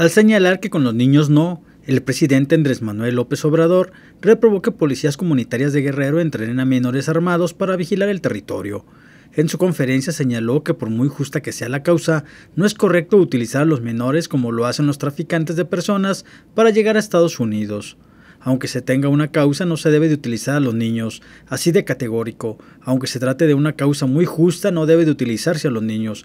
al señalar que con los niños no, el presidente Andrés Manuel López Obrador reprobó que policías comunitarias de Guerrero entrenen a menores armados para vigilar el territorio. En su conferencia señaló que por muy justa que sea la causa, no es correcto utilizar a los menores como lo hacen los traficantes de personas para llegar a Estados Unidos. Aunque se tenga una causa, no se debe de utilizar a los niños, así de categórico. Aunque se trate de una causa muy justa, no debe de utilizarse a los niños.